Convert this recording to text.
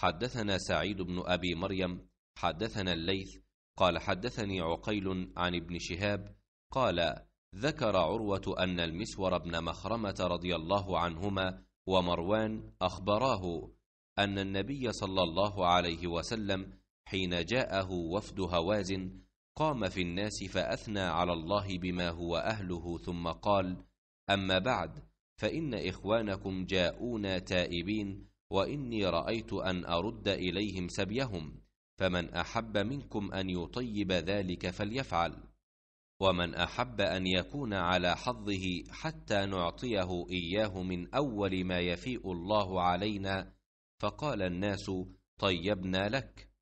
حدثنا سعيد بن ابي مريم حدثنا الليث قال حدثني عقيل عن ابن شهاب قال ذكر عروه ان المسور بن مخرمه رضي الله عنهما ومروان اخبراه ان النبي صلى الله عليه وسلم حين جاءه وفد هوازن قام في الناس فاثنى على الله بما هو اهله ثم قال اما بعد فان اخوانكم جاءونا تائبين واني رايت ان ارد اليهم سبيهم فمن احب منكم ان يطيب ذلك فليفعل ومن احب ان يكون على حظه حتى نعطيه اياه من اول ما يفيء الله علينا فقال الناس طيبنا لك